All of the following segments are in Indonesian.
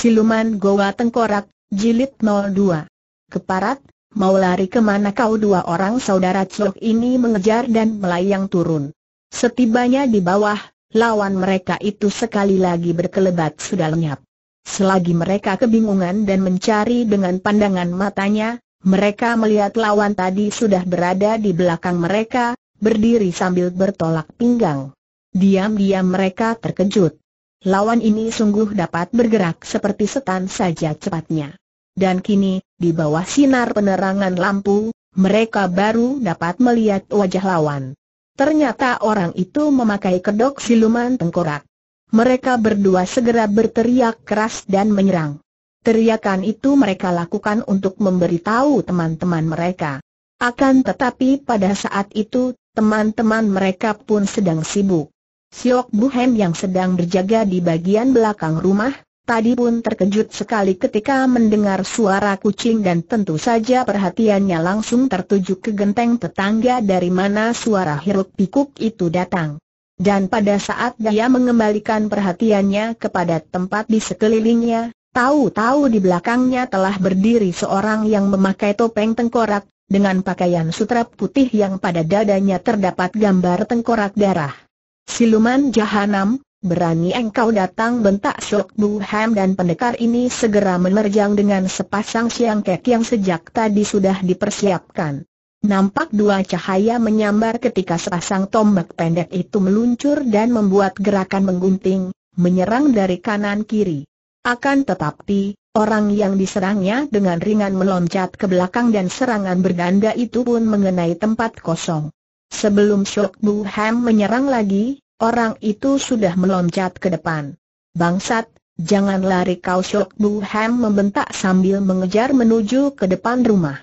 Siluman Goa Tengkorak, Jilid 02. Keparat, mau lari kemana kau dua orang saudara Ciok ini mengejar dan melayang turun. Setibanya di bawah, lawan mereka itu sekali lagi berkelebat sudah lenyap. Selagi mereka kebingungan dan mencari dengan pandangan matanya, mereka melihat lawan tadi sudah berada di belakang mereka, berdiri sambil bertolak pinggang. Diam-diam mereka terkejut. Lawan ini sungguh dapat bergerak seperti setan saja cepatnya. Dan kini, di bawah sinar penerangan lampu, mereka baru dapat melihat wajah lawan. Ternyata orang itu memakai kedok siluman tengkorak. Mereka berdua segera berteriak keras dan menyerang. Teriakan itu mereka lakukan untuk memberitahu teman-teman mereka. Akan tetapi pada saat itu, teman-teman mereka pun sedang sibuk. Siok Buhem yang sedang berjaga di bagian belakang rumah, tadi pun terkejut sekali ketika mendengar suara kucing dan tentu saja perhatiannya langsung tertuju ke genteng tetangga dari mana suara hiruk pikuk itu datang. Dan pada saat dia mengembalikan perhatiannya kepada tempat di sekelilingnya, tahu-tahu di belakangnya telah berdiri seorang yang memakai topeng tengkorak, dengan pakaian sutra putih yang pada dadanya terdapat gambar tengkorak darah. Siluman Jahanam, berani engkau datang bentak Sok Bu Ham dan pendekar ini segera menerjang dengan sepasang siang kek yang sejak tadi sudah dipersiapkan. Nampak dua cahaya menyambar ketika sepasang tombak pendek itu meluncur dan membuat gerakan menggunting, menyerang dari kanan kiri. Akan tetapi, orang yang diserangnya dengan ringan meloncat ke belakang dan serangan berganda itu pun mengenai tempat kosong. Sebelum Shok Bu Ham menyerang lagi, orang itu sudah meloncat ke depan. Bangsat, jangan lari kau Shok Bu Ham membentak sambil mengejar menuju ke depan rumah.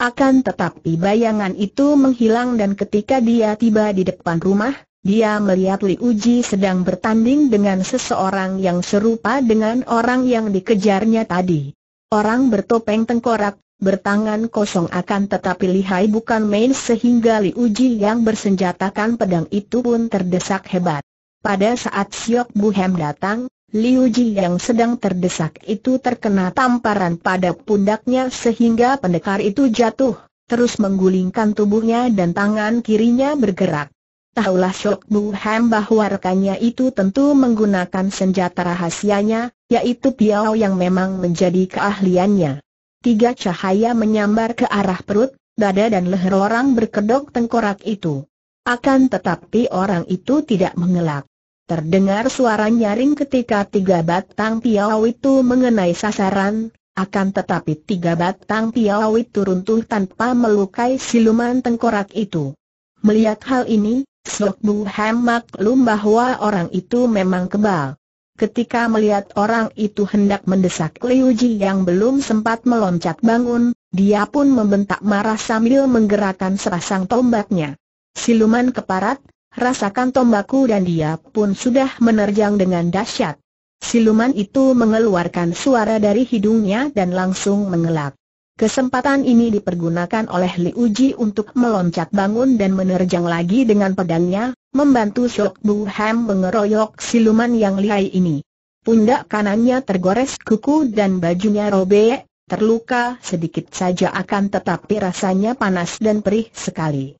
Akan tetapi bayangan itu menghilang dan ketika dia tiba di depan rumah, dia melihat Li Uji sedang bertanding dengan seseorang yang serupa dengan orang yang dikejarnya tadi. Orang bertopeng tengkorak, bertangan kosong akan tetapi lihai bukan main sehingga Li Uji yang bersenjatakan pedang itu pun terdesak hebat. Pada saat Siok Buhem datang, Li Uji yang sedang terdesak itu terkena tamparan pada pundaknya sehingga pendekar itu jatuh, terus menggulingkan tubuhnya dan tangan kirinya bergerak. Tahulah Siok Buhem bahwa rekannya itu tentu menggunakan senjata rahasianya, yaitu piao yang memang menjadi keahliannya tiga cahaya menyambar ke arah perut, dada dan leher orang berkedok tengkorak itu. Akan tetapi orang itu tidak mengelak. Terdengar suara nyaring ketika tiga batang piau itu mengenai sasaran, akan tetapi tiga batang piau itu runtuh tanpa melukai siluman tengkorak itu. Melihat hal ini, Sok Bu Hem maklum bahwa orang itu memang kebal. Ketika melihat orang itu hendak mendesak Liu Ji yang belum sempat meloncat bangun, dia pun membentak marah sambil menggerakkan serasang tombaknya. Siluman keparat, rasakan tombakku dan dia pun sudah menerjang dengan dahsyat. Siluman itu mengeluarkan suara dari hidungnya dan langsung mengelak. Kesempatan ini dipergunakan oleh Liu Ji untuk meloncat bangun dan menerjang lagi dengan pedangnya, membantu Shok Bu Ham mengeroyok siluman yang lihai ini. Pundak kanannya tergores kuku dan bajunya robek, terluka sedikit saja akan tetapi rasanya panas dan perih sekali.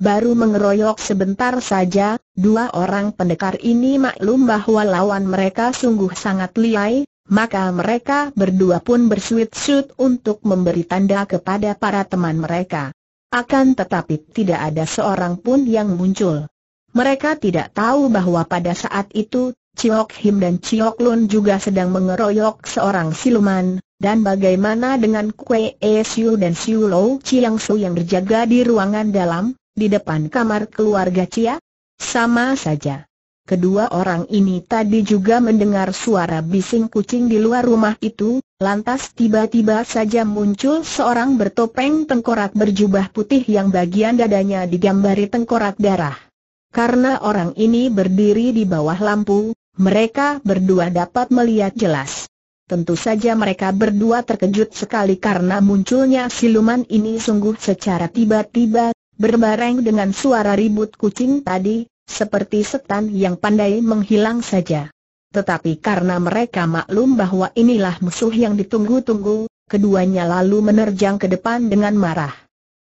Baru mengeroyok sebentar saja, dua orang pendekar ini maklum bahwa lawan mereka sungguh sangat lihai, maka mereka berdua pun bersuit-suit untuk memberi tanda kepada para teman mereka. Akan tetapi tidak ada seorang pun yang muncul. Mereka tidak tahu bahwa pada saat itu, Ciok Him dan Ciok Lun juga sedang mengeroyok seorang siluman, dan bagaimana dengan Kue E Siu dan Siu Lou Chiang Su yang berjaga di ruangan dalam, di depan kamar keluarga Cia? Sama saja. Kedua orang ini tadi juga mendengar suara bising kucing di luar rumah itu, lantas tiba-tiba saja muncul seorang bertopeng tengkorak berjubah putih yang bagian dadanya digambari tengkorak darah. Karena orang ini berdiri di bawah lampu, mereka berdua dapat melihat jelas. Tentu saja mereka berdua terkejut sekali karena munculnya siluman ini sungguh secara tiba-tiba, berbareng dengan suara ribut kucing tadi, seperti setan yang pandai menghilang saja. Tetapi karena mereka maklum bahwa inilah musuh yang ditunggu-tunggu, keduanya lalu menerjang ke depan dengan marah.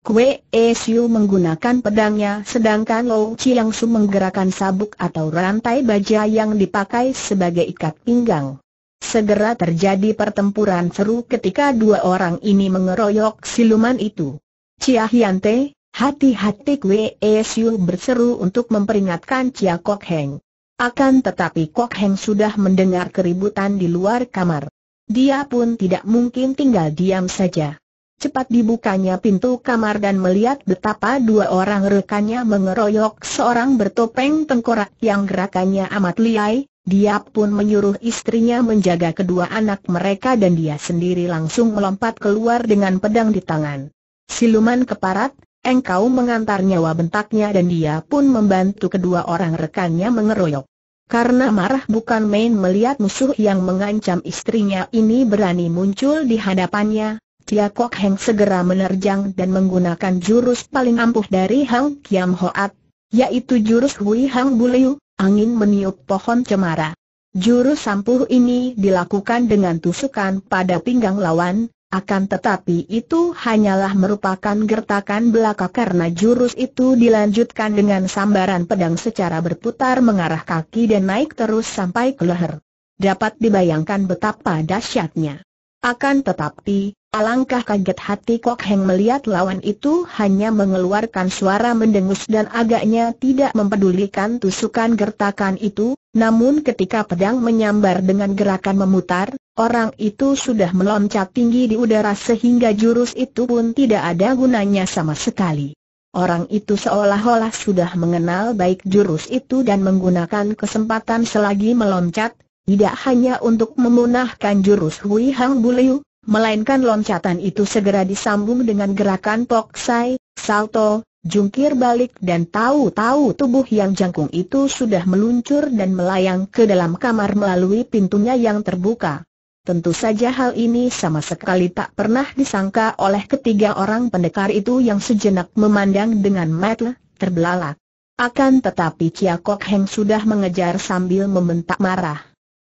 Kue Siu menggunakan pedangnya sedangkan Lou Chiang Su menggerakkan sabuk atau rantai baja yang dipakai sebagai ikat pinggang. Segera terjadi pertempuran seru ketika dua orang ini mengeroyok siluman itu. Chia Hyante, hati-hati Kue Siu berseru untuk memperingatkan Chia Kok Heng. Akan tetapi Kok Heng sudah mendengar keributan di luar kamar. Dia pun tidak mungkin tinggal diam saja. Cepat dibukanya pintu kamar dan melihat betapa dua orang rekannya mengeroyok seorang bertopeng tengkorak yang gerakannya amat liai, dia pun menyuruh istrinya menjaga kedua anak mereka dan dia sendiri langsung melompat keluar dengan pedang di tangan. Siluman keparat, engkau mengantar nyawa bentaknya dan dia pun membantu kedua orang rekannya mengeroyok. Karena marah bukan main melihat musuh yang mengancam istrinya ini berani muncul di hadapannya, Chia Kok Heng segera menerjang dan menggunakan jurus paling ampuh dari Hang Kiam Hoat, yaitu jurus Hui Hang Buliu, angin meniup pohon cemara. Jurus sampuh ini dilakukan dengan tusukan pada pinggang lawan, akan tetapi itu hanyalah merupakan gertakan belaka karena jurus itu dilanjutkan dengan sambaran pedang secara berputar mengarah kaki dan naik terus sampai ke leher. Dapat dibayangkan betapa dahsyatnya. Akan tetapi, Alangkah kaget hati Kok Heng melihat lawan itu hanya mengeluarkan suara mendengus dan agaknya tidak mempedulikan tusukan gertakan itu, namun ketika pedang menyambar dengan gerakan memutar, orang itu sudah meloncat tinggi di udara sehingga jurus itu pun tidak ada gunanya sama sekali. Orang itu seolah-olah sudah mengenal baik jurus itu dan menggunakan kesempatan selagi meloncat, tidak hanya untuk memunahkan jurus Hui Hang Buliu, melainkan loncatan itu segera disambung dengan gerakan toksai, salto, jungkir balik dan tahu-tahu tubuh yang jangkung itu sudah meluncur dan melayang ke dalam kamar melalui pintunya yang terbuka. Tentu saja hal ini sama sekali tak pernah disangka oleh ketiga orang pendekar itu yang sejenak memandang dengan mata terbelalak. Akan tetapi Chia Kok Heng sudah mengejar sambil membentak marah.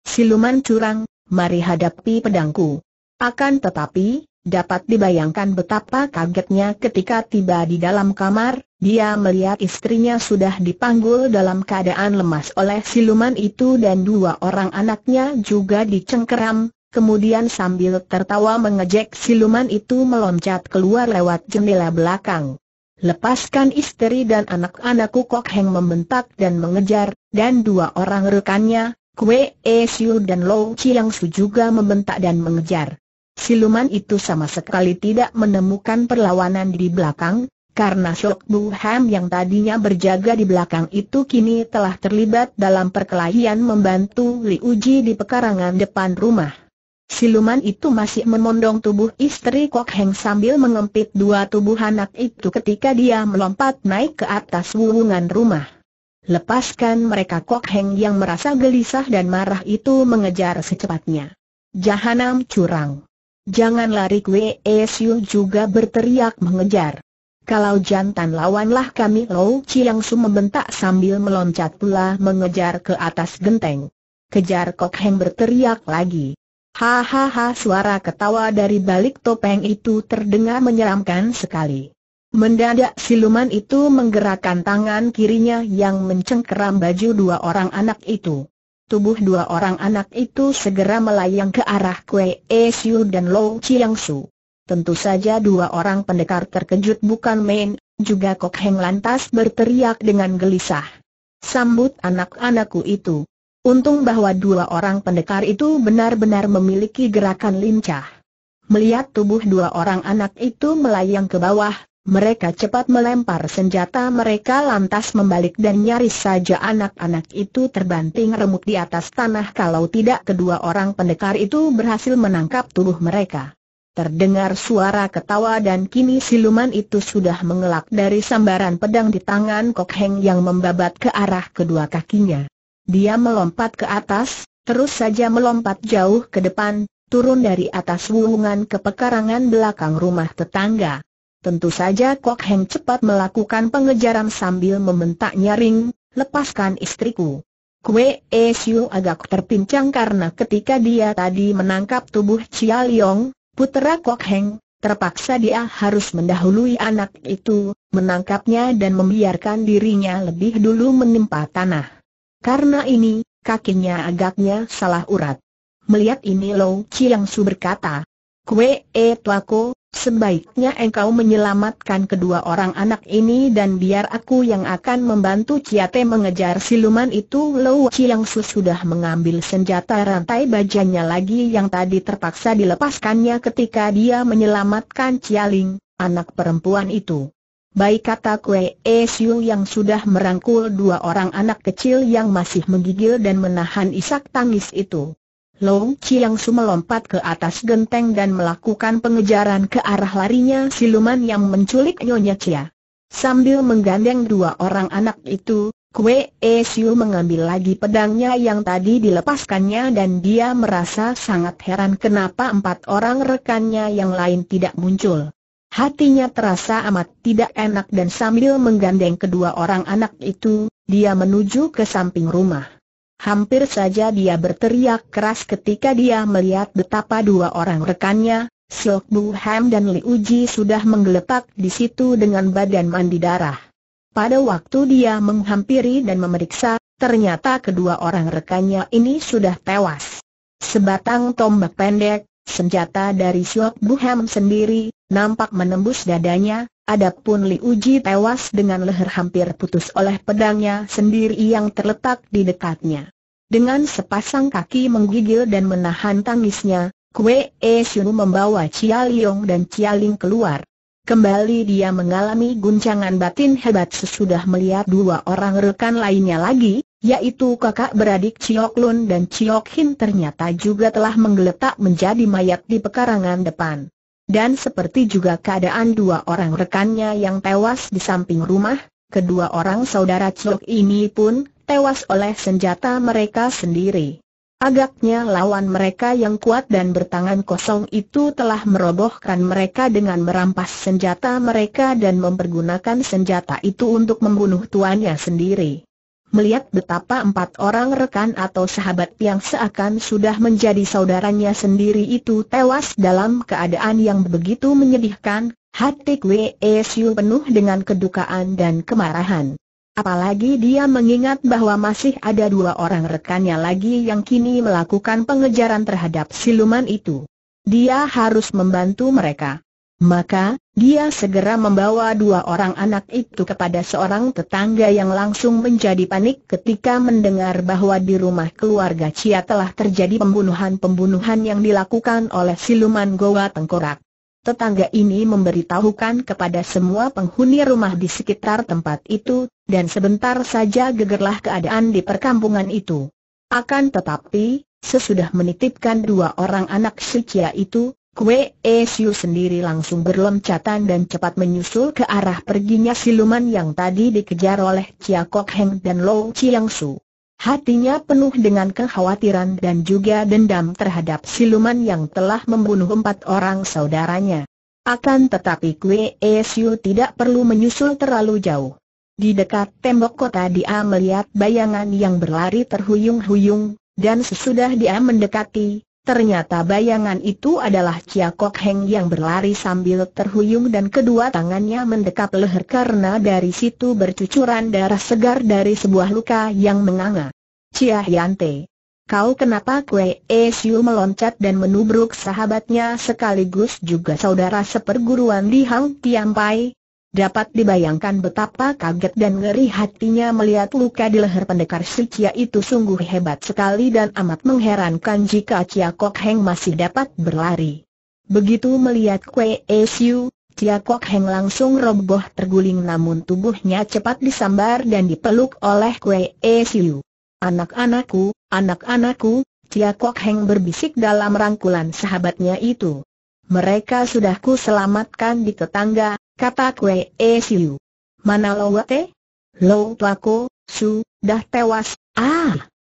Siluman curang, mari hadapi pedangku. Akan tetapi, dapat dibayangkan betapa kagetnya ketika tiba di dalam kamar, dia melihat istrinya sudah dipanggul dalam keadaan lemas oleh siluman itu dan dua orang anaknya juga dicengkeram, kemudian sambil tertawa mengejek siluman itu meloncat keluar lewat jendela belakang. Lepaskan istri dan anak-anakku Kok Heng membentak dan mengejar, dan dua orang rekannya, Kwe E Siu dan Lou Chiang Su juga membentak dan mengejar siluman itu sama sekali tidak menemukan perlawanan di belakang, karena Shok Bu Ham yang tadinya berjaga di belakang itu kini telah terlibat dalam perkelahian membantu Li Uji di pekarangan depan rumah. Siluman itu masih memondong tubuh istri Kok Heng sambil mengempit dua tubuh anak itu ketika dia melompat naik ke atas wuwungan rumah. Lepaskan mereka Kok Heng yang merasa gelisah dan marah itu mengejar secepatnya. Jahanam curang Jangan lari Kwe Siu juga berteriak mengejar. Kalau jantan lawanlah kami Lou Chiang Su membentak sambil meloncat pula mengejar ke atas genteng. Kejar Kok Heng berteriak lagi. Hahaha suara ketawa dari balik topeng itu terdengar menyeramkan sekali. Mendadak siluman itu menggerakkan tangan kirinya yang mencengkeram baju dua orang anak itu. Tubuh dua orang anak itu segera melayang ke arah Kue Esiu dan Lou Chiang Su. Tentu saja dua orang pendekar terkejut bukan main, juga Kok Heng lantas berteriak dengan gelisah. Sambut anak-anakku itu. Untung bahwa dua orang pendekar itu benar-benar memiliki gerakan lincah. Melihat tubuh dua orang anak itu melayang ke bawah, mereka cepat melempar senjata mereka lantas membalik dan nyaris saja anak-anak itu terbanting remuk di atas tanah kalau tidak kedua orang pendekar itu berhasil menangkap tubuh mereka. Terdengar suara ketawa dan kini siluman itu sudah mengelak dari sambaran pedang di tangan Kok Heng yang membabat ke arah kedua kakinya. Dia melompat ke atas, terus saja melompat jauh ke depan, turun dari atas wuhungan ke pekarangan belakang rumah tetangga. Tentu saja Kok Heng cepat melakukan pengejaran sambil membentak nyaring, lepaskan istriku. Kue e Siu agak terpincang karena ketika dia tadi menangkap tubuh Chia Leong, putera Kok Heng, terpaksa dia harus mendahului anak itu, menangkapnya dan membiarkan dirinya lebih dulu menimpa tanah. Karena ini, kakinya agaknya salah urat. Melihat ini Lo Chiang Su berkata, Kue E Tuako, Sebaiknya engkau menyelamatkan kedua orang anak ini dan biar aku yang akan membantu Ciate mengejar siluman itu Lou Chiang Su sudah mengambil senjata rantai bajanya lagi yang tadi terpaksa dilepaskannya ketika dia menyelamatkan Cialing, anak perempuan itu. Baik kata Kue Siu yang sudah merangkul dua orang anak kecil yang masih menggigil dan menahan isak tangis itu. Long Chiang Su melompat ke atas genteng dan melakukan pengejaran ke arah larinya siluman yang menculik Nyonya Chia. Sambil menggandeng dua orang anak itu, Kue e Siu mengambil lagi pedangnya yang tadi dilepaskannya dan dia merasa sangat heran kenapa empat orang rekannya yang lain tidak muncul. Hatinya terasa amat tidak enak dan sambil menggandeng kedua orang anak itu, dia menuju ke samping rumah. Hampir saja dia berteriak keras ketika dia melihat betapa dua orang rekannya, Silk Bu Ham dan Li Uji sudah menggeletak di situ dengan badan mandi darah. Pada waktu dia menghampiri dan memeriksa, ternyata kedua orang rekannya ini sudah tewas. Sebatang tombak pendek, senjata dari Silk Bu Ham sendiri, nampak menembus dadanya, Adapun Li Uji tewas dengan leher hampir putus oleh pedangnya sendiri yang terletak di dekatnya. Dengan sepasang kaki menggigil dan menahan tangisnya, Kue E Xiu membawa Chia Liong dan Chia Ling keluar. Kembali dia mengalami guncangan batin hebat sesudah melihat dua orang rekan lainnya lagi, yaitu kakak beradik Chiok Lun dan Chiok Hin ternyata juga telah menggeletak menjadi mayat di pekarangan depan. Dan seperti juga keadaan dua orang rekannya yang tewas di samping rumah, kedua orang saudara Chok ini pun tewas oleh senjata mereka sendiri. Agaknya lawan mereka yang kuat dan bertangan kosong itu telah merobohkan mereka dengan merampas senjata mereka dan mempergunakan senjata itu untuk membunuh tuannya sendiri melihat betapa empat orang rekan atau sahabat yang seakan sudah menjadi saudaranya sendiri itu tewas dalam keadaan yang begitu menyedihkan, hati Kwe e Siu penuh dengan kedukaan dan kemarahan. Apalagi dia mengingat bahwa masih ada dua orang rekannya lagi yang kini melakukan pengejaran terhadap siluman itu. Dia harus membantu mereka. Maka, dia segera membawa dua orang anak itu kepada seorang tetangga yang langsung menjadi panik ketika mendengar bahwa di rumah keluarga Cia telah terjadi pembunuhan-pembunuhan yang dilakukan oleh siluman Goa Tengkorak. Tetangga ini memberitahukan kepada semua penghuni rumah di sekitar tempat itu, dan sebentar saja gegerlah keadaan di perkampungan itu. Akan tetapi, sesudah menitipkan dua orang anak si Cia itu, Kue Siu sendiri langsung berloncatan dan cepat menyusul ke arah perginya siluman yang tadi dikejar oleh Chia Kok Heng dan Lou Chiang Su. Hatinya penuh dengan kekhawatiran dan juga dendam terhadap siluman yang telah membunuh empat orang saudaranya. Akan tetapi Kue Siu tidak perlu menyusul terlalu jauh. Di dekat tembok kota dia melihat bayangan yang berlari terhuyung-huyung, dan sesudah dia mendekati, Ternyata bayangan itu adalah Chia Kok Heng yang berlari sambil terhuyung dan kedua tangannya mendekap leher karena dari situ bercucuran darah segar dari sebuah luka yang menganga. Chia Hyante, kau kenapa Kue e Siu meloncat dan menubruk sahabatnya sekaligus juga saudara seperguruan di Hang Tiampai? Dapat dibayangkan betapa kaget dan ngeri hatinya melihat luka di leher pendekar si itu sungguh hebat sekali dan amat mengherankan jika Chia Kok Heng masih dapat berlari. Begitu melihat Kwe e Siu, Chia Kok Heng langsung roboh terguling namun tubuhnya cepat disambar dan dipeluk oleh Kwe e Siu. Anak-anakku, anak-anakku, Chia Kok Heng berbisik dalam rangkulan sahabatnya itu. Mereka sudah ku selamatkan di tetangga, kata Kwe E Siu. Mana Wate? Low Tuako, Su, dah tewas, ah!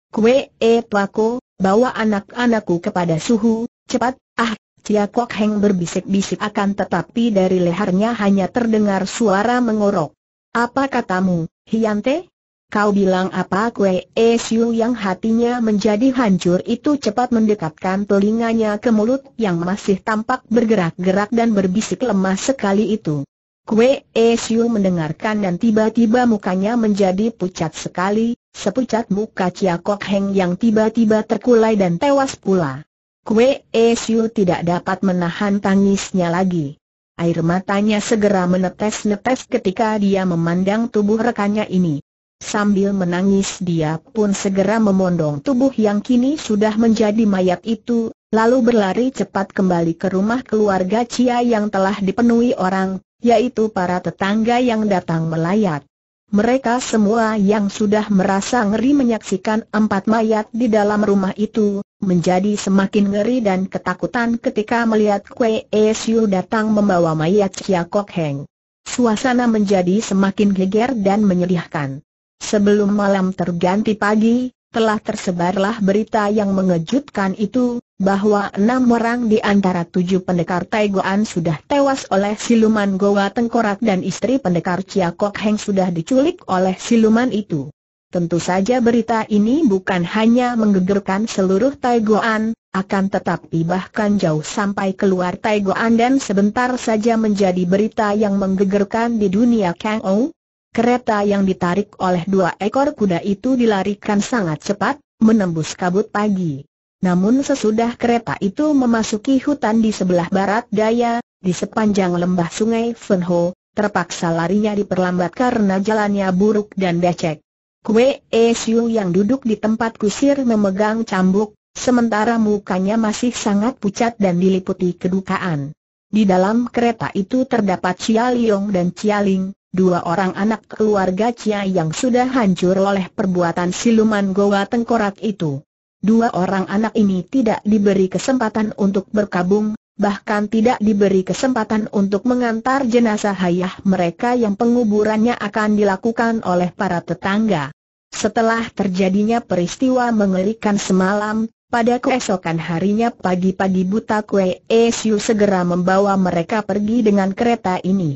kue E Tuako, bawa anak-anakku kepada suhu, cepat, ah! Cia Kok Heng berbisik-bisik akan tetapi dari lehernya hanya terdengar suara mengorok. Apa katamu, Hiante? Kau bilang apa kue Esiu eh, yang hatinya menjadi hancur itu cepat mendekatkan telinganya ke mulut yang masih tampak bergerak-gerak dan berbisik lemah sekali itu. Kue Esiu eh, mendengarkan dan tiba-tiba mukanya menjadi pucat sekali, sepucat muka Chia Kok Heng yang tiba-tiba terkulai dan tewas pula. Kue Esiu eh, tidak dapat menahan tangisnya lagi. Air matanya segera menetes-netes ketika dia memandang tubuh rekannya ini. Sambil menangis dia pun segera memondong tubuh yang kini sudah menjadi mayat itu, lalu berlari cepat kembali ke rumah keluarga Cia yang telah dipenuhi orang, yaitu para tetangga yang datang melayat. Mereka semua yang sudah merasa ngeri menyaksikan empat mayat di dalam rumah itu, menjadi semakin ngeri dan ketakutan ketika melihat Kwe Esiu datang membawa mayat Cia Kok Heng. Suasana menjadi semakin geger dan menyedihkan. Sebelum malam terganti pagi, telah tersebarlah berita yang mengejutkan itu, bahwa enam orang di antara tujuh pendekar Taiguan sudah tewas oleh siluman Goa Tengkorak dan istri pendekar Chia Kok Heng sudah diculik oleh siluman itu. Tentu saja berita ini bukan hanya menggegerkan seluruh Taiguan, akan tetapi bahkan jauh sampai keluar Taiguan dan sebentar saja menjadi berita yang menggegerkan di dunia Kang Ou, kereta yang ditarik oleh dua ekor kuda itu dilarikan sangat cepat, menembus kabut pagi. Namun sesudah kereta itu memasuki hutan di sebelah barat daya, di sepanjang lembah sungai Fenho, terpaksa larinya diperlambat karena jalannya buruk dan becek. Kue Esiu yang duduk di tempat kusir memegang cambuk, sementara mukanya masih sangat pucat dan diliputi kedukaan. Di dalam kereta itu terdapat Cia Liong dan Cialing dua orang anak keluarga Cia yang sudah hancur oleh perbuatan siluman Goa Tengkorak itu. Dua orang anak ini tidak diberi kesempatan untuk berkabung, bahkan tidak diberi kesempatan untuk mengantar jenazah ayah mereka yang penguburannya akan dilakukan oleh para tetangga. Setelah terjadinya peristiwa mengerikan semalam, pada keesokan harinya pagi-pagi buta Kue Esiu segera membawa mereka pergi dengan kereta ini.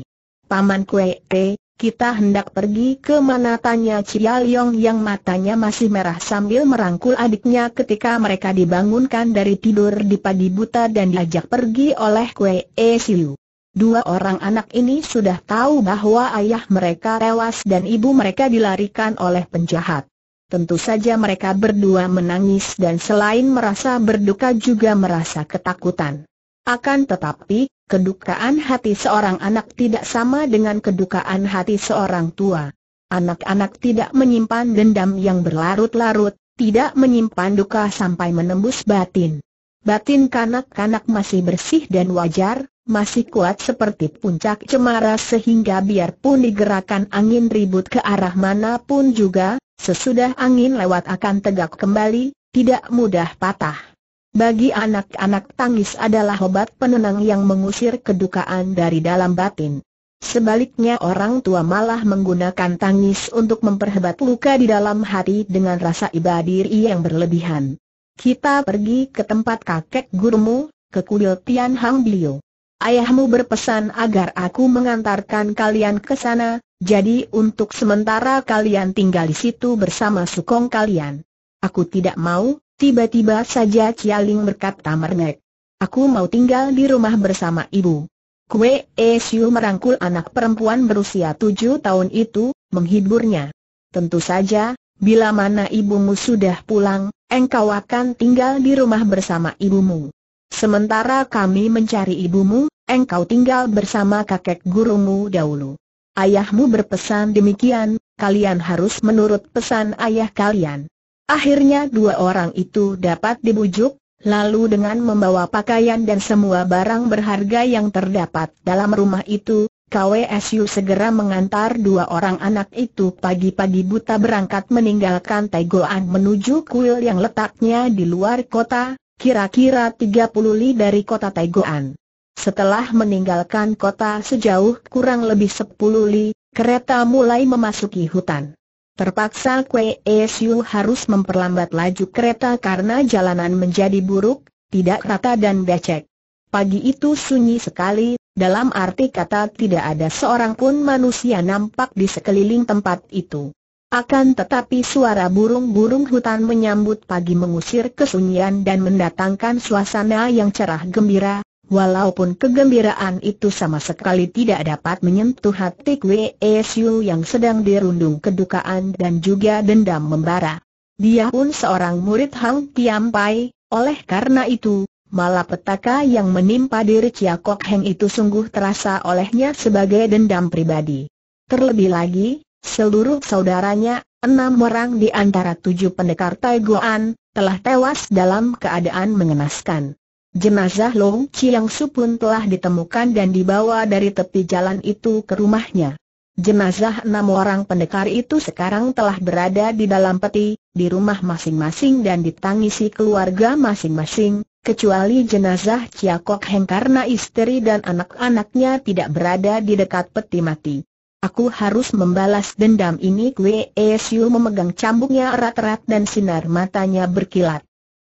Paman Kue, eh, kita hendak pergi ke mana tanya Cia Yong yang matanya masih merah sambil merangkul adiknya ketika mereka dibangunkan dari tidur di padi buta dan diajak pergi oleh Kue E Siu. Dua orang anak ini sudah tahu bahwa ayah mereka tewas dan ibu mereka dilarikan oleh penjahat. Tentu saja mereka berdua menangis dan selain merasa berduka juga merasa ketakutan. Akan tetapi, Kedukaan hati seorang anak tidak sama dengan kedukaan hati seorang tua. Anak-anak tidak menyimpan dendam yang berlarut-larut, tidak menyimpan duka sampai menembus batin. Batin kanak-kanak masih bersih dan wajar, masih kuat seperti puncak cemara sehingga biarpun digerakkan angin ribut ke arah manapun juga, sesudah angin lewat akan tegak kembali, tidak mudah patah. Bagi anak-anak tangis adalah obat penenang yang mengusir kedukaan dari dalam batin. Sebaliknya orang tua malah menggunakan tangis untuk memperhebat luka di dalam hati dengan rasa iba yang berlebihan. Kita pergi ke tempat kakek gurumu, ke kuil Tian Hang Bio. Ayahmu berpesan agar aku mengantarkan kalian ke sana, jadi untuk sementara kalian tinggal di situ bersama sukong kalian. Aku tidak mau, Tiba-tiba saja Cialing berkata merengek. Aku mau tinggal di rumah bersama ibu. Kue Esiu merangkul anak perempuan berusia tujuh tahun itu, menghiburnya. Tentu saja, bila mana ibumu sudah pulang, engkau akan tinggal di rumah bersama ibumu. Sementara kami mencari ibumu, engkau tinggal bersama kakek gurumu dahulu. Ayahmu berpesan demikian, kalian harus menurut pesan ayah kalian. Akhirnya dua orang itu dapat dibujuk, lalu dengan membawa pakaian dan semua barang berharga yang terdapat dalam rumah itu, KWSU segera mengantar dua orang anak itu pagi-pagi buta berangkat meninggalkan Taigoan menuju kuil yang letaknya di luar kota, kira-kira 30 li dari kota Taigoan. Setelah meninggalkan kota sejauh kurang lebih 10 li, kereta mulai memasuki hutan. Terpaksa Kwe Siu harus memperlambat laju kereta karena jalanan menjadi buruk, tidak rata dan becek. Pagi itu sunyi sekali, dalam arti kata tidak ada seorang pun manusia nampak di sekeliling tempat itu. Akan tetapi suara burung-burung hutan menyambut pagi mengusir kesunyian dan mendatangkan suasana yang cerah gembira, Walaupun kegembiraan itu sama sekali tidak dapat menyentuh hati Kwe Siu yang sedang dirundung kedukaan dan juga dendam membara. Dia pun seorang murid Hang Tiam Pai, oleh karena itu, malah petaka yang menimpa diri Chia Kok Heng itu sungguh terasa olehnya sebagai dendam pribadi. Terlebih lagi, seluruh saudaranya, enam orang di antara tujuh pendekar Tai telah tewas dalam keadaan mengenaskan. Jenazah Long Chiang Su pun telah ditemukan dan dibawa dari tepi jalan itu ke rumahnya. Jenazah enam orang pendekar itu sekarang telah berada di dalam peti, di rumah masing-masing dan ditangisi keluarga masing-masing, kecuali jenazah Chia Kok Heng karena istri dan anak-anaknya tidak berada di dekat peti mati. Aku harus membalas dendam ini Kwe Esiu memegang cambuknya erat-erat dan sinar matanya berkilat.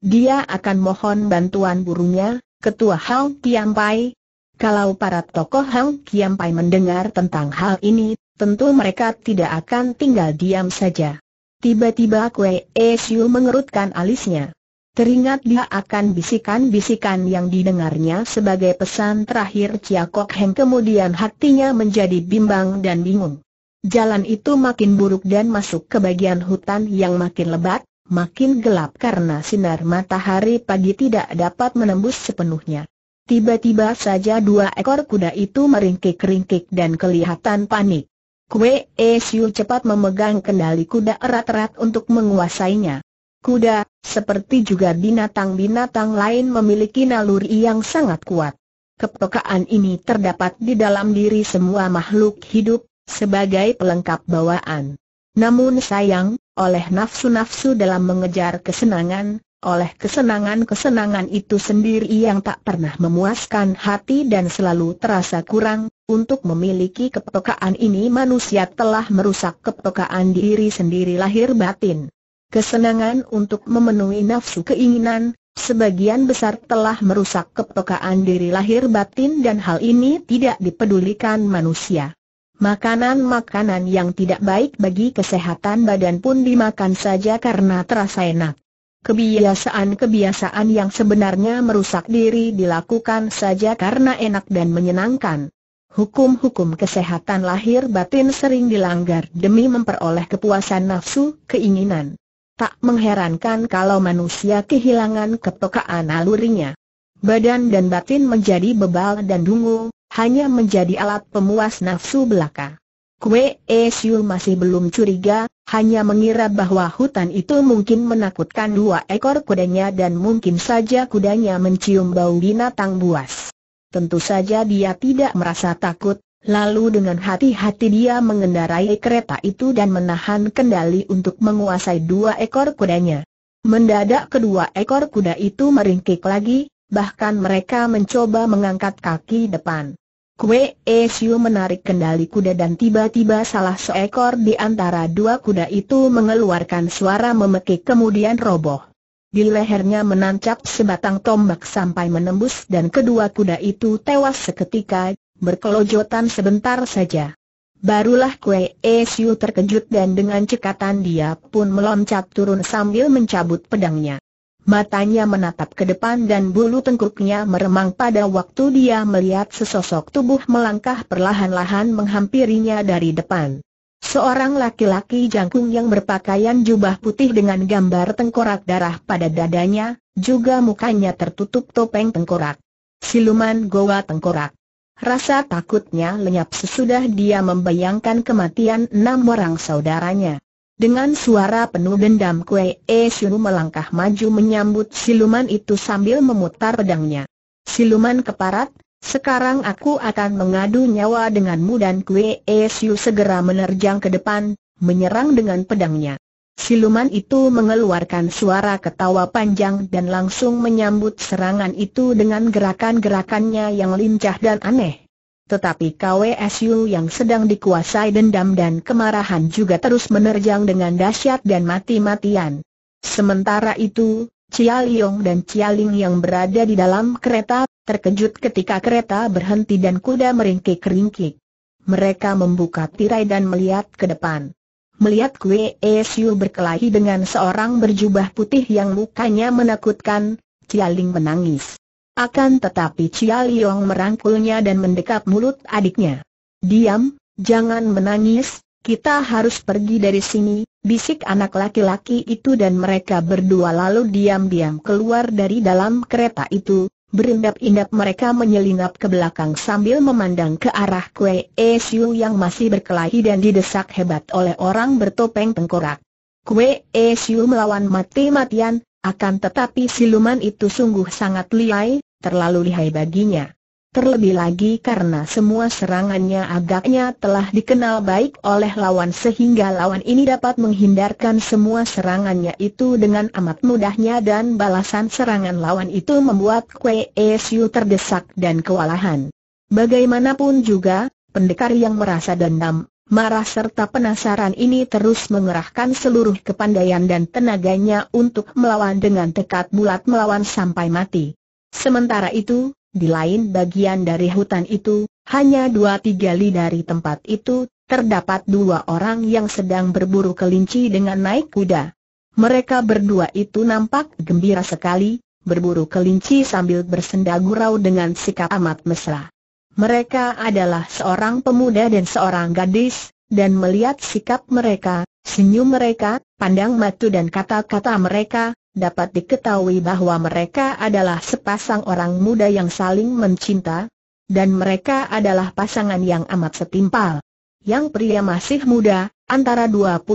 Dia akan mohon bantuan burunya, Ketua Kiam Kiampai. Kalau para tokoh Kiam Kiampai mendengar tentang hal ini, tentu mereka tidak akan tinggal diam saja. Tiba-tiba Kue Esiu mengerutkan alisnya. Teringat dia akan bisikan-bisikan yang didengarnya sebagai pesan terakhir Chia Kok Heng kemudian hatinya menjadi bimbang dan bingung. Jalan itu makin buruk dan masuk ke bagian hutan yang makin lebat, makin gelap karena sinar matahari pagi tidak dapat menembus sepenuhnya. Tiba-tiba saja dua ekor kuda itu meringkik-ringkik dan kelihatan panik. Kue Esiu cepat memegang kendali kuda erat-erat untuk menguasainya. Kuda, seperti juga binatang-binatang lain memiliki naluri yang sangat kuat. Kepekaan ini terdapat di dalam diri semua makhluk hidup, sebagai pelengkap bawaan. Namun sayang, oleh nafsu-nafsu dalam mengejar kesenangan, oleh kesenangan-kesenangan itu sendiri yang tak pernah memuaskan hati dan selalu terasa kurang, untuk memiliki kepekaan ini manusia telah merusak kepekaan diri sendiri lahir batin. Kesenangan untuk memenuhi nafsu keinginan, sebagian besar telah merusak kepekaan diri lahir batin dan hal ini tidak dipedulikan manusia. Makanan-makanan yang tidak baik bagi kesehatan badan pun dimakan saja karena terasa enak. Kebiasaan-kebiasaan yang sebenarnya merusak diri dilakukan saja karena enak dan menyenangkan. Hukum-hukum kesehatan lahir batin sering dilanggar demi memperoleh kepuasan nafsu, keinginan. Tak mengherankan kalau manusia kehilangan kepekaan alurinya. Badan dan batin menjadi bebal dan dungu, hanya menjadi alat pemuas nafsu belaka. Kue Siu masih belum curiga, hanya mengira bahwa hutan itu mungkin menakutkan dua ekor kudanya dan mungkin saja kudanya mencium bau binatang buas. Tentu saja dia tidak merasa takut, lalu dengan hati-hati dia mengendarai kereta itu dan menahan kendali untuk menguasai dua ekor kudanya. Mendadak kedua ekor kuda itu meringkik lagi, bahkan mereka mencoba mengangkat kaki depan. Kue Siu menarik kendali kuda dan tiba-tiba salah seekor di antara dua kuda itu mengeluarkan suara memekik kemudian roboh. Di lehernya menancap sebatang tombak sampai menembus dan kedua kuda itu tewas seketika, berkelojotan sebentar saja. Barulah Kue Siu terkejut dan dengan cekatan dia pun meloncat turun sambil mencabut pedangnya matanya menatap ke depan dan bulu tengkuknya meremang pada waktu dia melihat sesosok tubuh melangkah perlahan-lahan menghampirinya dari depan. Seorang laki-laki jangkung yang berpakaian jubah putih dengan gambar tengkorak darah pada dadanya, juga mukanya tertutup topeng tengkorak. Siluman Goa Tengkorak. Rasa takutnya lenyap sesudah dia membayangkan kematian enam orang saudaranya. Dengan suara penuh dendam Kue E Siu melangkah maju menyambut siluman itu sambil memutar pedangnya. Siluman keparat, sekarang aku akan mengadu nyawa denganmu dan Kue E Siu segera menerjang ke depan, menyerang dengan pedangnya. Siluman itu mengeluarkan suara ketawa panjang dan langsung menyambut serangan itu dengan gerakan-gerakannya yang lincah dan aneh tetapi KWSU yang sedang dikuasai dendam dan kemarahan juga terus menerjang dengan dahsyat dan mati-matian. Sementara itu, Chia Liong dan Chia Ling yang berada di dalam kereta, terkejut ketika kereta berhenti dan kuda meringkik-ringkik. Mereka membuka tirai dan melihat ke depan. Melihat Kwe Esiu berkelahi dengan seorang berjubah putih yang mukanya menakutkan, Chia Ling menangis. Akan tetapi Chia Liong merangkulnya dan mendekap mulut adiknya. Diam, jangan menangis, kita harus pergi dari sini, bisik anak laki-laki itu dan mereka berdua lalu diam-diam keluar dari dalam kereta itu. Berindap-indap mereka menyelinap ke belakang sambil memandang ke arah Kue Esiu yang masih berkelahi dan didesak hebat oleh orang bertopeng tengkorak. Kue Esiu melawan mati-matian, akan tetapi siluman itu sungguh sangat liai, terlalu lihai baginya. Terlebih lagi karena semua serangannya agaknya telah dikenal baik oleh lawan sehingga lawan ini dapat menghindarkan semua serangannya itu dengan amat mudahnya dan balasan serangan lawan itu membuat Kwe Siu terdesak dan kewalahan. Bagaimanapun juga, pendekar yang merasa dendam, marah serta penasaran ini terus mengerahkan seluruh kepandaian dan tenaganya untuk melawan dengan tekad bulat melawan sampai mati. Sementara itu, di lain bagian dari hutan itu, hanya dua tiga li dari tempat itu, terdapat dua orang yang sedang berburu kelinci dengan naik kuda. Mereka berdua itu nampak gembira sekali, berburu kelinci sambil bersenda gurau dengan sikap amat mesra. Mereka adalah seorang pemuda dan seorang gadis, dan melihat sikap mereka, senyum mereka, pandang mata dan kata-kata mereka, dapat diketahui bahwa mereka adalah sepasang orang muda yang saling mencinta, dan mereka adalah pasangan yang amat setimpal. Yang pria masih muda, antara 21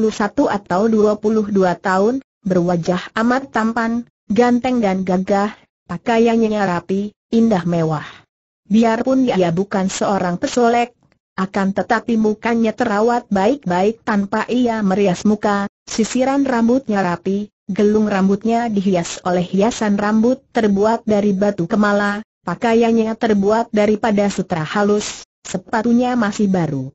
atau 22 tahun, berwajah amat tampan, ganteng dan gagah, pakaiannya rapi, indah mewah. Biarpun ia bukan seorang pesolek, akan tetapi mukanya terawat baik-baik tanpa ia merias muka, sisiran rambutnya rapi, gelung rambutnya dihias oleh hiasan rambut terbuat dari batu kemala, pakaiannya terbuat daripada sutra halus, sepatunya masih baru.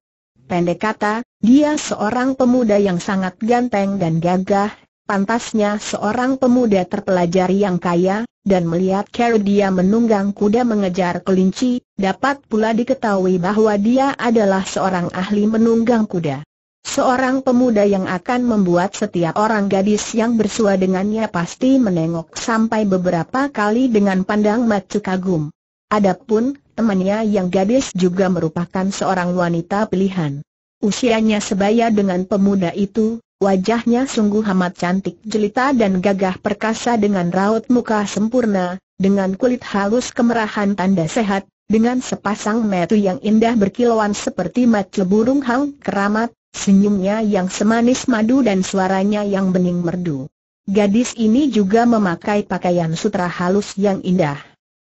Pendek kata, dia seorang pemuda yang sangat ganteng dan gagah, pantasnya seorang pemuda terpelajar yang kaya, dan melihat Carrie dia menunggang kuda mengejar kelinci, dapat pula diketahui bahwa dia adalah seorang ahli menunggang kuda. Seorang pemuda yang akan membuat setiap orang gadis yang bersua dengannya pasti menengok sampai beberapa kali dengan pandang mata kagum. Adapun, temannya yang gadis juga merupakan seorang wanita pilihan. Usianya sebaya dengan pemuda itu, wajahnya sungguh amat cantik jelita dan gagah perkasa dengan raut muka sempurna, dengan kulit halus kemerahan tanda sehat, dengan sepasang metu yang indah berkilauan seperti mata burung hang keramat, senyumnya yang semanis madu dan suaranya yang bening merdu. Gadis ini juga memakai pakaian sutra halus yang indah.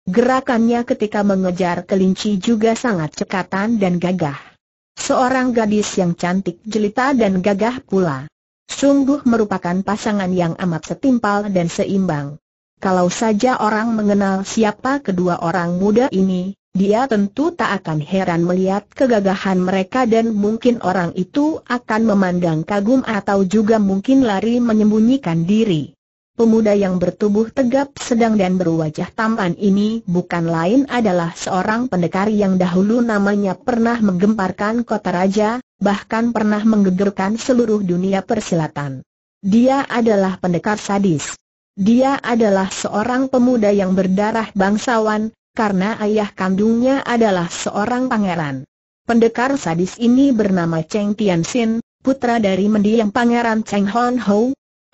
Gerakannya ketika mengejar kelinci juga sangat cekatan dan gagah. Seorang gadis yang cantik jelita dan gagah pula. Sungguh merupakan pasangan yang amat setimpal dan seimbang. Kalau saja orang mengenal siapa kedua orang muda ini, dia tentu tak akan heran melihat kegagahan mereka dan mungkin orang itu akan memandang kagum atau juga mungkin lari menyembunyikan diri. Pemuda yang bertubuh tegap sedang dan berwajah tampan ini bukan lain adalah seorang pendekar yang dahulu namanya pernah menggemparkan kota raja, bahkan pernah menggegerkan seluruh dunia persilatan. Dia adalah pendekar sadis. Dia adalah seorang pemuda yang berdarah bangsawan, karena ayah kandungnya adalah seorang pangeran. Pendekar sadis ini bernama Cheng Tianxin, putra dari mendiang pangeran Cheng Hon Ho.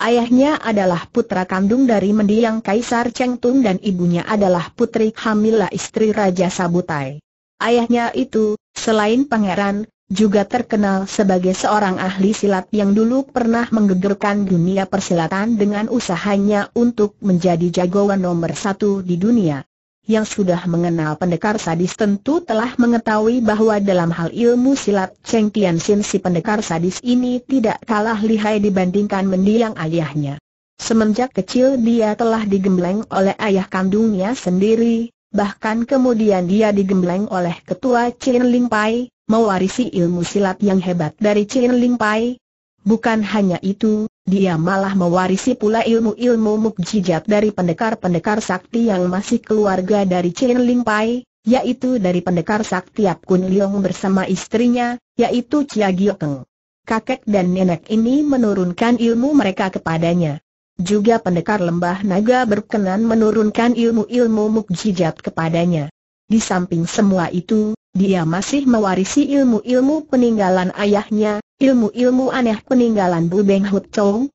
Ayahnya adalah putra kandung dari mendiang Kaisar Cheng Tung dan ibunya adalah putri Hamilah istri Raja Sabutai. Ayahnya itu, selain pangeran, juga terkenal sebagai seorang ahli silat yang dulu pernah menggegerkan dunia persilatan dengan usahanya untuk menjadi jagoan nomor satu di dunia yang sudah mengenal pendekar sadis tentu telah mengetahui bahwa dalam hal ilmu silat Cheng Tian Xin si pendekar sadis ini tidak kalah lihai dibandingkan mendiang ayahnya. Semenjak kecil dia telah digembleng oleh ayah kandungnya sendiri, bahkan kemudian dia digembleng oleh ketua Chin Ling Pai, mewarisi ilmu silat yang hebat dari Chin Ling Pai. Bukan hanya itu, dia malah mewarisi pula ilmu-ilmu mukjizat dari pendekar-pendekar sakti yang masih keluarga dari Chen Ling Pai, yaitu dari pendekar sakti Ap Kun Liong bersama istrinya, yaitu Chia Giokeng. Kakek dan nenek ini menurunkan ilmu mereka kepadanya. Juga pendekar lembah naga berkenan menurunkan ilmu-ilmu mukjizat kepadanya. Di samping semua itu, dia masih mewarisi ilmu-ilmu peninggalan ayahnya, Ilmu-ilmu aneh peninggalan Bu Beng Hut Chou?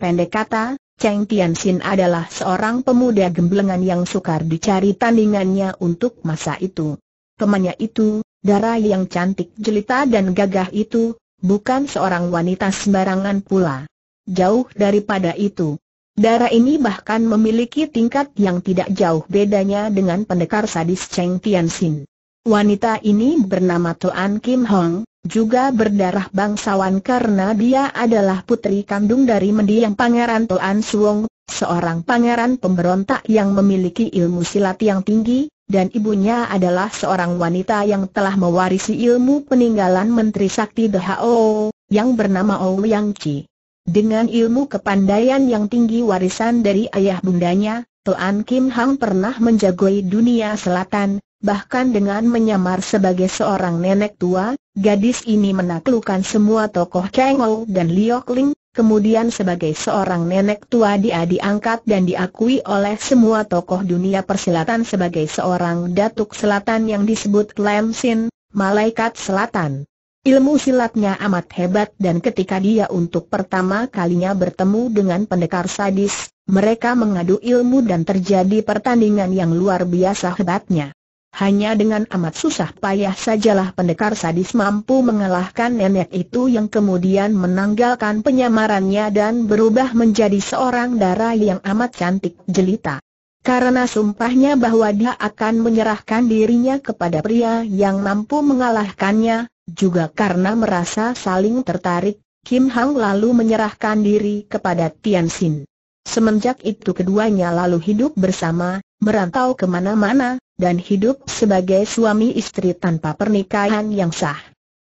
Pendek kata, Cheng Tianxin adalah seorang pemuda gemblengan yang sukar dicari tandingannya untuk masa itu. Temannya itu, darah yang cantik jelita dan gagah itu, bukan seorang wanita sembarangan pula. Jauh daripada itu. Darah ini bahkan memiliki tingkat yang tidak jauh bedanya dengan pendekar sadis Cheng Tianxin. Wanita ini bernama Tuan Kim Hong, juga berdarah bangsawan karena dia adalah putri kandung dari mendiang Pangeran Toan Suong, seorang pangeran pemberontak yang memiliki ilmu silat yang tinggi, dan ibunya adalah seorang wanita yang telah mewarisi ilmu peninggalan Menteri Sakti DHO, yang bernama Ou Yang Chi. Dengan ilmu kepandaian yang tinggi warisan dari ayah bundanya, Toan Kim Hang pernah menjagoi dunia selatan, bahkan dengan menyamar sebagai seorang nenek tua, gadis ini menaklukkan semua tokoh Chengou dan Liok Ling, kemudian sebagai seorang nenek tua dia diangkat dan diakui oleh semua tokoh dunia persilatan sebagai seorang datuk selatan yang disebut Lam Sin, Malaikat Selatan. Ilmu silatnya amat hebat dan ketika dia untuk pertama kalinya bertemu dengan pendekar sadis, mereka mengadu ilmu dan terjadi pertandingan yang luar biasa hebatnya. Hanya dengan amat susah payah sajalah pendekar sadis mampu mengalahkan nenek itu yang kemudian menanggalkan penyamarannya dan berubah menjadi seorang darah yang amat cantik jelita. Karena sumpahnya bahwa dia akan menyerahkan dirinya kepada pria yang mampu mengalahkannya, juga karena merasa saling tertarik, Kim Hang lalu menyerahkan diri kepada Tian Xin. Semenjak itu keduanya lalu hidup bersama, merantau kemana-mana, dan hidup sebagai suami istri tanpa pernikahan yang sah.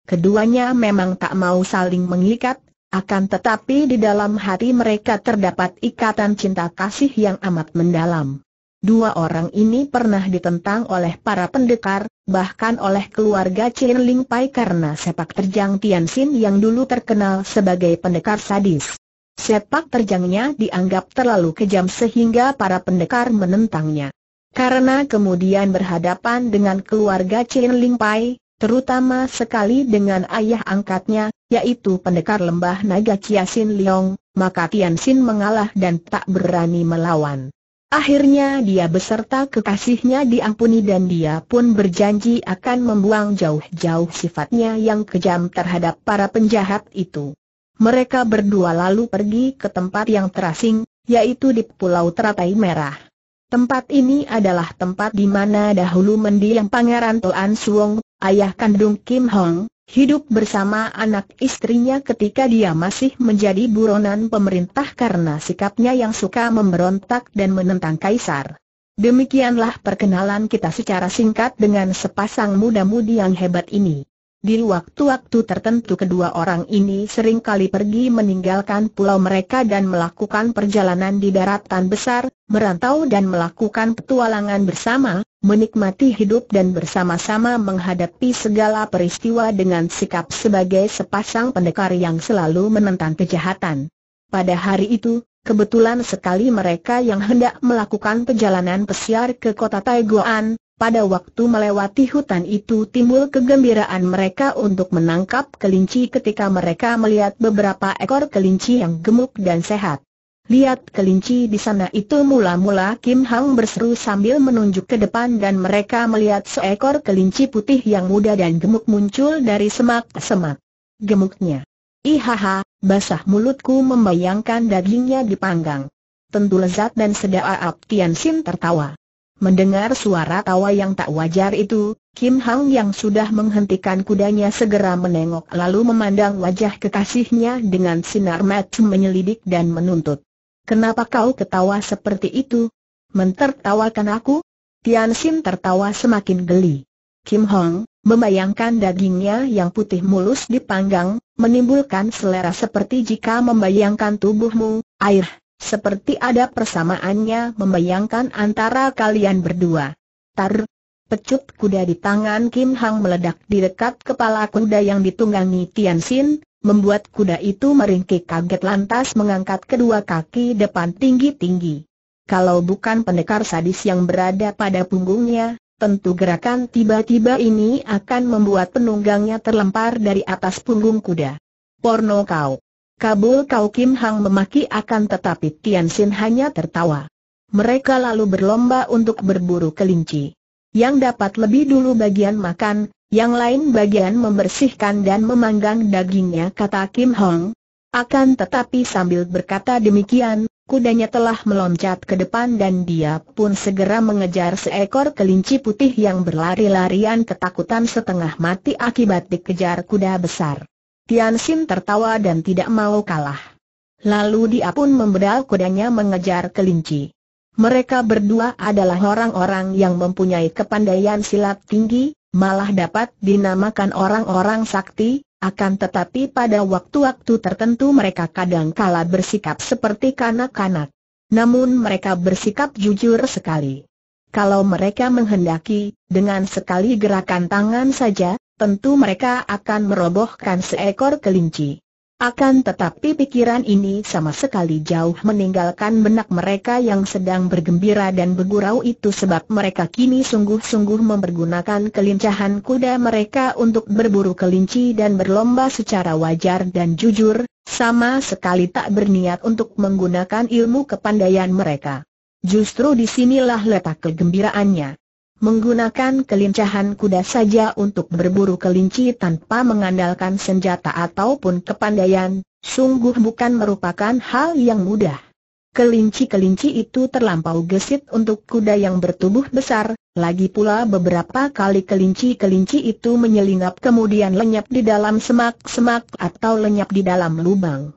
Keduanya memang tak mau saling mengikat, akan tetapi di dalam hati mereka terdapat ikatan cinta kasih yang amat mendalam. Dua orang ini pernah ditentang oleh para pendekar, bahkan oleh keluarga Chin Ling Pai karena sepak terjang Tian Xin yang dulu terkenal sebagai pendekar sadis. Sepak terjangnya dianggap terlalu kejam sehingga para pendekar menentangnya. Karena kemudian berhadapan dengan keluarga Chin Ling Pai, terutama sekali dengan ayah angkatnya, yaitu pendekar lembah naga Chia Sin Leong, maka Tian Sin mengalah dan tak berani melawan. Akhirnya dia beserta kekasihnya diampuni dan dia pun berjanji akan membuang jauh-jauh sifatnya yang kejam terhadap para penjahat itu. Mereka berdua lalu pergi ke tempat yang terasing, yaitu di Pulau Teratai Merah. Tempat ini adalah tempat di mana dahulu mendiang Pangeran Toan Suong, ayah kandung Kim Hong, hidup bersama anak istrinya ketika dia masih menjadi buronan pemerintah karena sikapnya yang suka memberontak dan menentang kaisar. Demikianlah perkenalan kita secara singkat dengan sepasang muda-mudi yang hebat ini. Di waktu-waktu tertentu kedua orang ini sering kali pergi meninggalkan pulau mereka dan melakukan perjalanan di daratan besar, merantau dan melakukan petualangan bersama, menikmati hidup dan bersama-sama menghadapi segala peristiwa dengan sikap sebagai sepasang pendekar yang selalu menentang kejahatan. Pada hari itu, kebetulan sekali mereka yang hendak melakukan perjalanan pesiar ke kota Taiguan, pada waktu melewati hutan itu timbul kegembiraan mereka untuk menangkap kelinci ketika mereka melihat beberapa ekor kelinci yang gemuk dan sehat. Lihat kelinci di sana itu mula-mula Kim Hang berseru sambil menunjuk ke depan dan mereka melihat seekor kelinci putih yang muda dan gemuk muncul dari semak-semak. Gemuknya. Ihaha, basah mulutku membayangkan dagingnya dipanggang. Tentu lezat dan sedap Tian Xin tertawa. Mendengar suara tawa yang tak wajar itu, Kim Hang yang sudah menghentikan kudanya segera menengok lalu memandang wajah kekasihnya dengan sinar mata menyelidik dan menuntut. Kenapa kau ketawa seperti itu? Mentertawakan aku? Tian Xin tertawa semakin geli. Kim Hong, membayangkan dagingnya yang putih mulus dipanggang, menimbulkan selera seperti jika membayangkan tubuhmu, air, seperti ada persamaannya membayangkan antara kalian berdua. Tar, pecut kuda di tangan Kim Hang meledak di dekat kepala kuda yang ditunggangi Tian Xin, membuat kuda itu meringkik kaget lantas mengangkat kedua kaki depan tinggi-tinggi. Kalau bukan pendekar sadis yang berada pada punggungnya, tentu gerakan tiba-tiba ini akan membuat penunggangnya terlempar dari atas punggung kuda. Porno kau! Kabul Kau Kim Hang memaki akan tetapi Tian Xin hanya tertawa. Mereka lalu berlomba untuk berburu kelinci. Yang dapat lebih dulu bagian makan, yang lain bagian membersihkan dan memanggang dagingnya kata Kim Hong. Akan tetapi sambil berkata demikian, kudanya telah meloncat ke depan dan dia pun segera mengejar seekor kelinci putih yang berlari-larian ketakutan setengah mati akibat dikejar kuda besar. Tian Xin tertawa dan tidak mau kalah. Lalu dia pun membedal kudanya mengejar kelinci. Mereka berdua adalah orang-orang yang mempunyai kepandaian silat tinggi, malah dapat dinamakan orang-orang sakti, akan tetapi pada waktu-waktu tertentu mereka kadang kadangkala bersikap seperti kanak-kanak. Namun mereka bersikap jujur sekali. Kalau mereka menghendaki, dengan sekali gerakan tangan saja, tentu mereka akan merobohkan seekor kelinci. Akan tetapi pikiran ini sama sekali jauh meninggalkan benak mereka yang sedang bergembira dan bergurau itu sebab mereka kini sungguh-sungguh mempergunakan kelincahan kuda mereka untuk berburu kelinci dan berlomba secara wajar dan jujur, sama sekali tak berniat untuk menggunakan ilmu kepandaian mereka. Justru disinilah letak kegembiraannya menggunakan kelincahan kuda saja untuk berburu kelinci tanpa mengandalkan senjata ataupun kepandaian, sungguh bukan merupakan hal yang mudah. Kelinci-kelinci itu terlampau gesit untuk kuda yang bertubuh besar, lagi pula beberapa kali kelinci-kelinci itu menyelinap kemudian lenyap di dalam semak-semak atau lenyap di dalam lubang.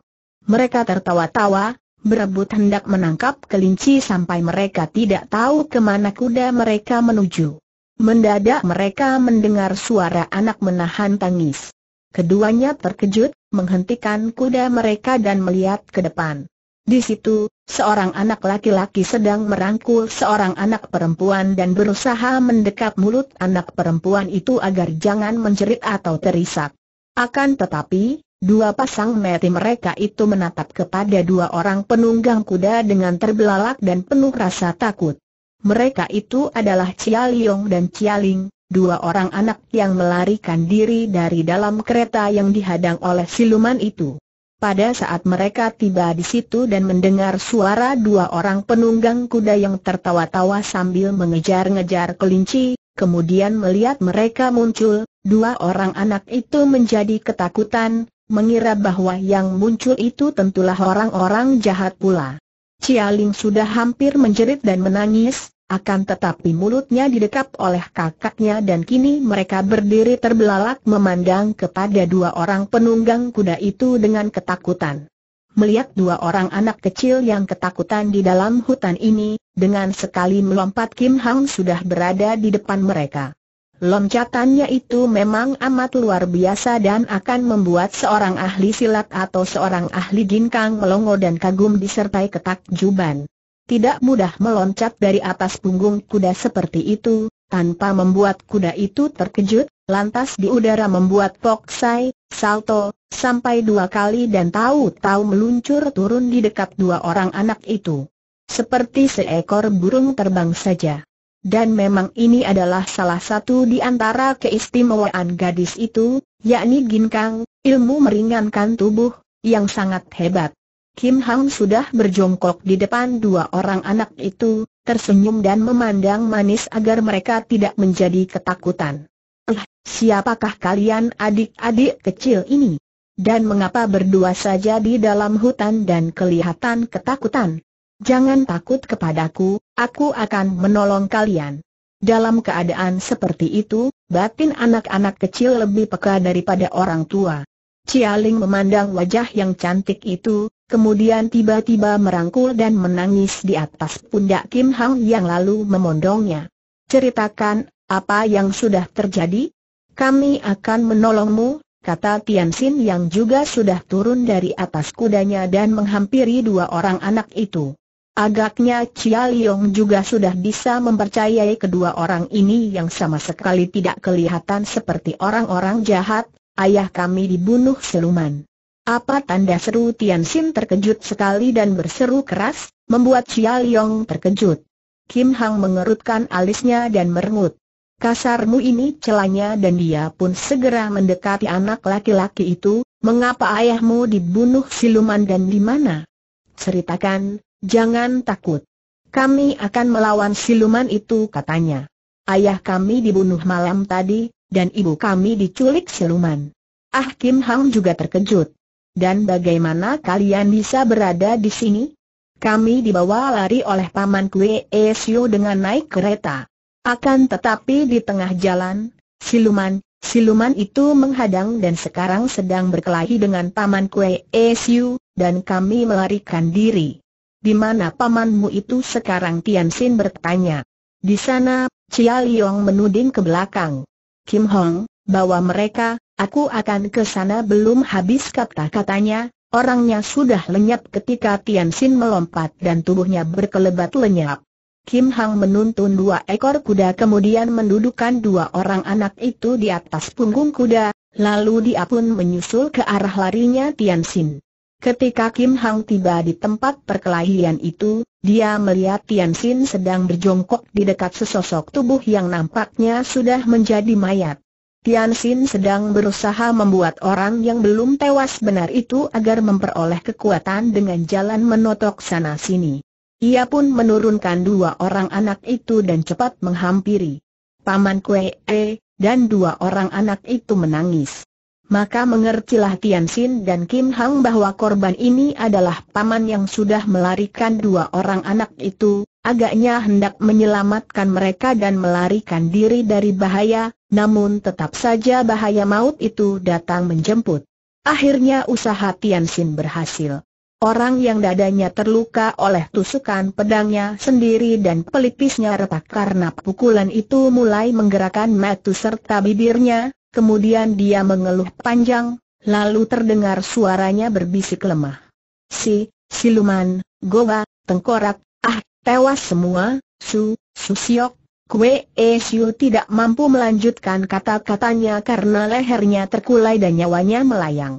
Mereka tertawa-tawa, berebut hendak menangkap kelinci sampai mereka tidak tahu kemana kuda mereka menuju. Mendadak mereka mendengar suara anak menahan tangis. Keduanya terkejut, menghentikan kuda mereka dan melihat ke depan. Di situ, seorang anak laki-laki sedang merangkul seorang anak perempuan dan berusaha mendekap mulut anak perempuan itu agar jangan menjerit atau terisak. Akan tetapi, Dua pasang mati mereka itu menatap kepada dua orang penunggang kuda dengan terbelalak dan penuh rasa takut. Mereka itu adalah Chia Liong dan Chia Ling, dua orang anak yang melarikan diri dari dalam kereta yang dihadang oleh siluman itu. Pada saat mereka tiba di situ dan mendengar suara dua orang penunggang kuda yang tertawa-tawa sambil mengejar-ngejar kelinci, kemudian melihat mereka muncul, dua orang anak itu menjadi ketakutan, mengira bahwa yang muncul itu tentulah orang-orang jahat pula. Cialing sudah hampir menjerit dan menangis, akan tetapi mulutnya didekap oleh kakaknya dan kini mereka berdiri terbelalak memandang kepada dua orang penunggang kuda itu dengan ketakutan. Melihat dua orang anak kecil yang ketakutan di dalam hutan ini, dengan sekali melompat Kim Hang sudah berada di depan mereka. Loncatannya itu memang amat luar biasa dan akan membuat seorang ahli silat atau seorang ahli ginkang melongo dan kagum disertai ketakjuban. Tidak mudah meloncat dari atas punggung kuda seperti itu, tanpa membuat kuda itu terkejut, lantas di udara membuat poksai, salto, sampai dua kali dan tahu-tahu meluncur turun di dekat dua orang anak itu. Seperti seekor burung terbang saja. Dan memang ini adalah salah satu di antara keistimewaan gadis itu, yakni ginkang, ilmu meringankan tubuh, yang sangat hebat. Kim Hang sudah berjongkok di depan dua orang anak itu, tersenyum dan memandang manis agar mereka tidak menjadi ketakutan. Eh, siapakah kalian adik-adik kecil ini? Dan mengapa berdua saja di dalam hutan dan kelihatan ketakutan? Jangan takut kepadaku, aku akan menolong kalian. Dalam keadaan seperti itu, batin anak-anak kecil lebih peka daripada orang tua. Cialing memandang wajah yang cantik itu, kemudian tiba-tiba merangkul dan menangis di atas pundak Kim Hang yang lalu memondongnya. Ceritakan, apa yang sudah terjadi? Kami akan menolongmu, kata Tian Xin yang juga sudah turun dari atas kudanya dan menghampiri dua orang anak itu. Agaknya Chia Liong juga sudah bisa mempercayai kedua orang ini yang sama sekali tidak kelihatan seperti orang-orang jahat, ayah kami dibunuh seluman. Apa tanda seru Tian Xin terkejut sekali dan berseru keras, membuat Chia Liong terkejut. Kim Hang mengerutkan alisnya dan merengut. Kasarmu ini celanya dan dia pun segera mendekati anak laki-laki itu, mengapa ayahmu dibunuh siluman dan di mana? Ceritakan, Jangan takut. Kami akan melawan siluman itu katanya. Ayah kami dibunuh malam tadi, dan ibu kami diculik siluman. Ah Kim Hang juga terkejut. Dan bagaimana kalian bisa berada di sini? Kami dibawa lari oleh Paman Kue Siu dengan naik kereta. Akan tetapi di tengah jalan, siluman, siluman itu menghadang dan sekarang sedang berkelahi dengan Paman Kue Siu, dan kami melarikan diri. Di mana pamanmu itu sekarang Tian Xin bertanya. Di sana, Chia Liong menuding ke belakang. Kim Hong, bawa mereka, aku akan ke sana belum habis kata-katanya, orangnya sudah lenyap ketika Tian Xin melompat dan tubuhnya berkelebat lenyap. Kim Hang menuntun dua ekor kuda kemudian mendudukan dua orang anak itu di atas punggung kuda, lalu dia pun menyusul ke arah larinya Tian Xin. Ketika Kim Hang tiba di tempat perkelahian itu, dia melihat Tian Xin sedang berjongkok di dekat sesosok tubuh yang nampaknya sudah menjadi mayat. Tian Xin sedang berusaha membuat orang yang belum tewas benar itu agar memperoleh kekuatan dengan jalan menotok sana-sini. Ia pun menurunkan dua orang anak itu dan cepat menghampiri. Paman Kue E, dan dua orang anak itu menangis maka mengertilah Tian Xin dan Kim Hang bahwa korban ini adalah paman yang sudah melarikan dua orang anak itu, agaknya hendak menyelamatkan mereka dan melarikan diri dari bahaya, namun tetap saja bahaya maut itu datang menjemput. Akhirnya usaha Tian Xin berhasil. Orang yang dadanya terluka oleh tusukan pedangnya sendiri dan pelipisnya retak karena pukulan itu mulai menggerakkan mata serta bibirnya, Kemudian dia mengeluh panjang, lalu terdengar suaranya berbisik lemah. Si, siluman, goa, tengkorak, ah, tewas semua, su, susiok, kue e siu tidak mampu melanjutkan kata-katanya karena lehernya terkulai dan nyawanya melayang.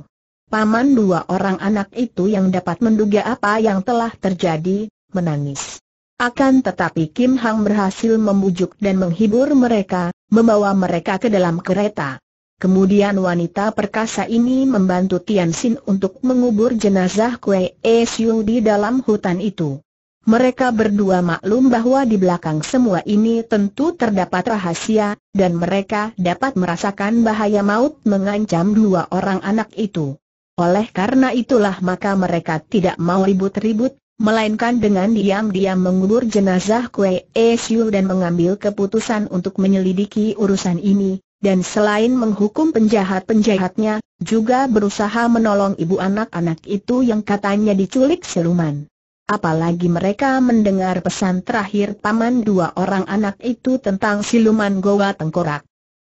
Paman dua orang anak itu yang dapat menduga apa yang telah terjadi, menangis. Akan tetapi Kim Hang berhasil membujuk dan menghibur mereka, membawa mereka ke dalam kereta. Kemudian wanita perkasa ini membantu Tian Xin untuk mengubur jenazah Kue Siu di dalam hutan itu. Mereka berdua maklum bahwa di belakang semua ini tentu terdapat rahasia, dan mereka dapat merasakan bahaya maut mengancam dua orang anak itu. Oleh karena itulah maka mereka tidak mau ribut-ribut, melainkan dengan diam-diam mengubur jenazah Kue Siu dan mengambil keputusan untuk menyelidiki urusan ini, dan selain menghukum penjahat-penjahatnya, juga berusaha menolong ibu anak-anak itu yang katanya diculik siluman. Apalagi mereka mendengar pesan terakhir paman dua orang anak itu tentang siluman Goa Tengkorak.